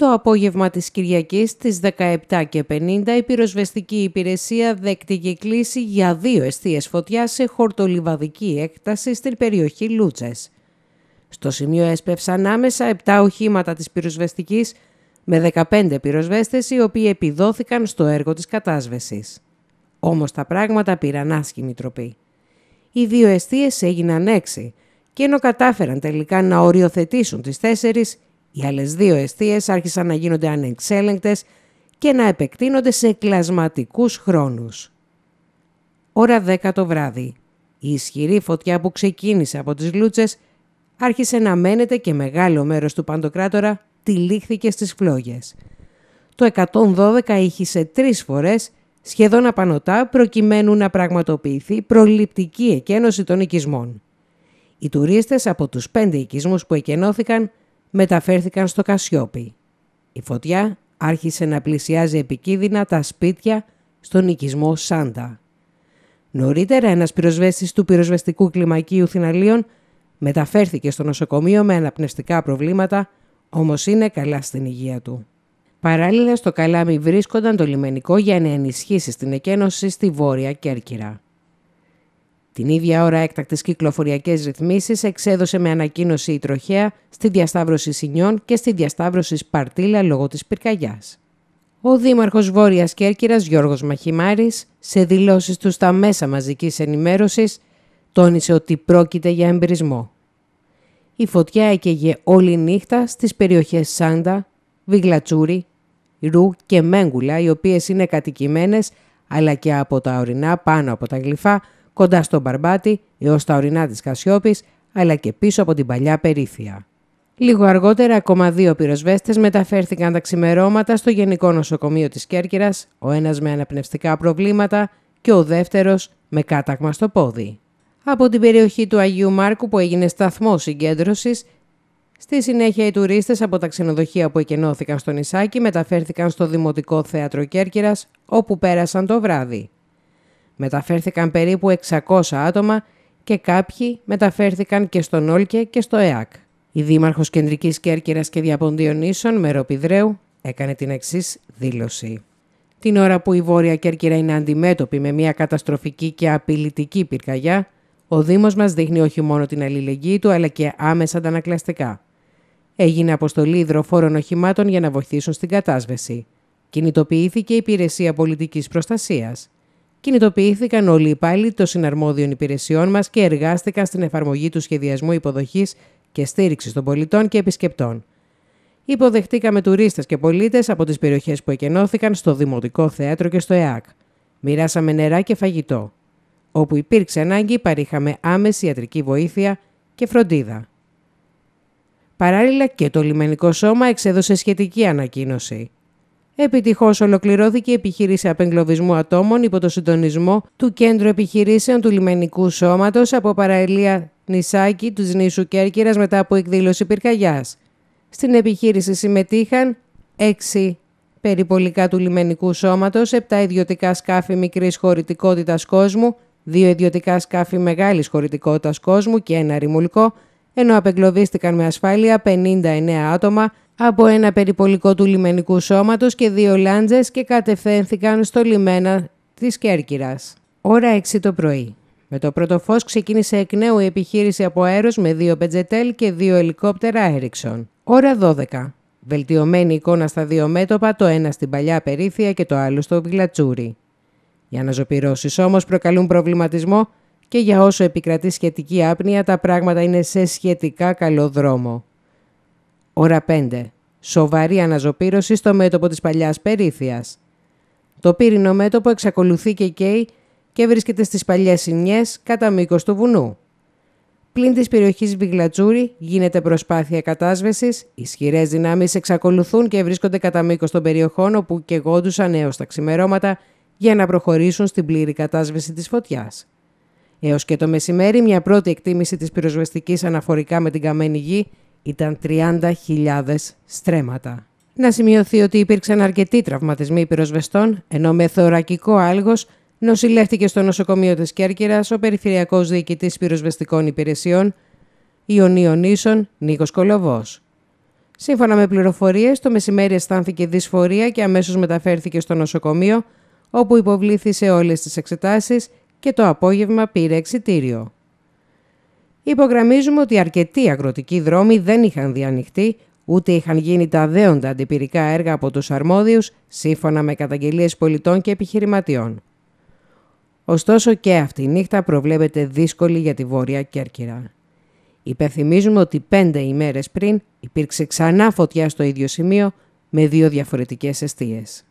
Το απόγευμα της Κυριακής στις 17.50 η πυροσβεστική υπηρεσία δέκτηκε κλίση για δύο εστίες φωτιά σε χορτολιβαδική έκταση στην περιοχή Λούτσες. Στο σημείο έσπευσαν άμεσα 7 οχήματα της πυροσβεστικής με 15 πυροσβέστες οι οποίοι επιδόθηκαν στο έργο της κατάσβεσης. Όμως τα πράγματα πήραν άσχημη τροπή. Οι δύο εστίες έγιναν έξι και ενώ κατάφεραν τελικά να οριοθετήσουν τις τέσσερις, οι άλλες δύο αιστείες άρχισαν να γίνονται ανεξέλεγκτες και να επεκτείνονται σε κλασματικούς χρόνους. Ώρα 10 το βράδυ. Η ισχυρή φωτιά που ξεκίνησε από τις λούτσες άρχισε να μένεται και μεγάλο μέρος του παντοκράτορα τυλίχθηκε στις φλόγες. Το 112 ήχησε τρεις φορές, σχεδόν απανοτά, προκειμένου να πραγματοποιηθεί προληπτική εκένωση των οικισμών. Οι τουρίστες από τους πέντε οικισμούς που εκενώθηκαν μεταφέρθηκαν στο Κασιόπι. Η φωτιά άρχισε να πλησιάζει επικίνδυνα τα σπίτια στον οικισμό Σάντα. Νωρίτερα ένας πυροσβέστης του πυροσβεστικού κλιμακίου Θηναλίων μεταφέρθηκε στο νοσοκομείο με αναπνευστικά προβλήματα, όμως είναι καλά στην υγεία του. Παράλληλα στο Καλάμι βρίσκονταν το λιμενικό για να ενισχύσει στην εκένωση στη Βόρεια Κέρκυρα. Την ίδια ώρα έκτακτες κυκλοφοριακές ρυθμίσεις εξέδωσε με ανακοίνωση η τροχέα στη διασταύρωση Σινιών και στη διασταύρωση Σπαρτίλα λόγω της πυρκαγιάς. Ο Δήμαρχος Βόρειας Κέρκυρας Γιώργος Μαχημάρης, σε δηλώσεις του στα μέσα μαζικής ενημέρωσης, τόνισε ότι πρόκειται για εμπειρισμό. Η φωτιά έκαιγε όλη νύχτα στις περιοχές Σάντα, Βιγλατσούρη, Ρου και Μέγκουλα οι οποίες είναι κατοικημένες, αλλά και από τα ορεινά πάνω από τα γλυφά κοντά στον Μπαρμπάτη έως τα ορεινά της Κασιόπης, αλλά και πίσω από την παλιά περίφεια. Λίγο αργότερα, ακόμα δύο πυροσβέστες μεταφέρθηκαν τα ξημερώματα στο Γενικό Νοσοκομείο της Κέρκυρας, ο ένας με αναπνευστικά προβλήματα και ο δεύτερος με κάταγμα στο πόδι. Από την περιοχή του Αγίου Μάρκου, που έγινε σταθμό συγκέντρωσης, στη συνέχεια οι τουρίστες από τα ξενοδοχεία που εκενώθηκαν στο νησάκι μεταφέρθηκαν στο Δημοτικό Θέατρο Κέρκυρας, όπου πέρασαν το βράδυ μεταφέρθηκαν περίπου 600 άτομα και κάποιοι μεταφέρθηκαν και στον Όλκε και στο ΕΑΚ. Η Δήμαρχος Κεντρικής Κέρκυρας και Ίσων, Μεροπιδρέου, έκανε την εξής δήλωση. Την ώρα που η Βόρεια Κέρκυρα είναι αντιμέτωπη με μια καταστροφική και απειλητική πυρκαγιά, ο Δήμος μας δείχνει όχι μόνο την αλληλεγγύη του, αλλά και άμεσα αντανακλαστικά. Έγινε αποστολή υδροφόρων οχημάτων για να βοηθήσουν στην κατάσβεση. Κινητοποιήθηκε η Υπηρεσία πολιτικής προστασίας. Κινητοποιήθηκαν όλοι οι υπάλληλοι των συναρμόδιων υπηρεσιών μας και εργάστηκαν στην εφαρμογή του σχεδιασμού υποδοχής και στήριξης των πολιτών και επισκεπτών. Υποδεχτήκαμε τουρίστες και πολίτες από τις περιοχές που εκενώθηκαν στο Δημοτικό Θέατρο και στο ΕΑΚ. Μοιράσαμε νερά και φαγητό. Όπου υπήρξε ανάγκη, παρήχαμε άμεση ιατρική βοήθεια και φροντίδα. Παράλληλα και το λιμενικό σώμα εξέδωσε σχετική ανακοίνωση. Επιτυχώς ολοκληρώθηκε η επιχείρηση απεγκλωβισμού ατόμων υπό το συντονισμό του Κέντρου Επιχειρήσεων του Λιμενικού Σώματος από παραλία Νησάκη του νήσου Κέρκυρας μετά από εκδήλωση πυρκαγιάς. Στην επιχείρηση συμμετείχαν 6 περιπολικά του λιμενικού σώματος, 7 ιδιωτικά σκάφη μικρής χωρητικότητας κόσμου, 2 ιδιωτικά σκάφη μεγάλης χωρητικότητας κόσμου και ένα ρημουλικό, ενώ απεγκλωβίστηκαν με ασφάλεια 59 άτομα από ένα περιπολικό του λιμενικού σώματος και δύο λάντζες και κατευθύνθηκαν στο λιμένα της Κέρκυρας. Ώρα 6 το πρωί. Με το πρώτο ξεκίνησε εκ νέου η επιχείρηση από αέρος με δύο πετζετέλ και δύο ελικόπτερα έριξον. Ώρα 12. Βελτιωμένη εικόνα στα δύο μέτωπα, το ένα στην παλιά περίθεια και το άλλο στο Βιλατσούρι. Οι αναζωπηρώσεις όμως προκαλούν προβληματισμό και για όσο επικρατεί σχετική άπνοια τα πράγματα είναι σε σχετικά καλό δρόμο. Ωρα 5. Σοβαρή αναζωπήρωση στο μέτωπο της παλιάς περίθειας. Το πύρινο μέτωπο εξακολουθεί και καίει και βρίσκεται στις παλιές συνιές κατά μήκος του βουνού. Πλην της περιοχής Βιγλατσούρη γίνεται προσπάθεια κατάσβεσης, ισχυρές δυνάμεις εξακολουθούν και βρίσκονται κατά μήκος των περιοχών όπου κεγόντουσαν έως τα ξημερώματα για να προχωρήσουν στην πλήρη κατάσβεση της φωτιάς. Έως και το μεσημέρι μια πρώτη εκτίμηση της πυροσβεστικής αναφορικά με την καμένη γη ήταν 30.000 στρέμματα. Να σημειωθεί ότι υπήρξαν αρκετοί τραυματισμοί πυροσβεστών, ενώ με θωρακικό άλγος νοσηλεύτηκε στο νοσοκομείο της Κέρκυρας ο Περιφερειακός Διοικητής Πυροσβεστικών Υπηρεσιών Ιωνίων Ίσων Νίκος Κολοβός. Σύμφωνα με πληροφορίες, το μεσημέρι αισθάνθηκε δυσφορία και αμέσως μεταφέρθηκε στο νοσοκομείο, όπου υποβλήθησε όλες τις εξετάσεις και το απόγευμα πήρε εξητήριο υπογραμμίζουμε ότι αρκετοί αγροτικοί δρόμοι δεν είχαν διανοιχτεί ούτε είχαν γίνει τα δέοντα αντιπυρικά έργα από τους αρμόδιους σύμφωνα με καταγγελίες πολιτών και επιχειρηματιών. Ωστόσο και αυτή η νύχτα προβλέπεται δύσκολη για τη Βόρεια Κέρκυρα. Υπενθυμίζουμε ότι πέντε ημέρες πριν υπήρξε ξανά φωτιά στο ίδιο σημείο με δύο διαφορετικές αιστείες.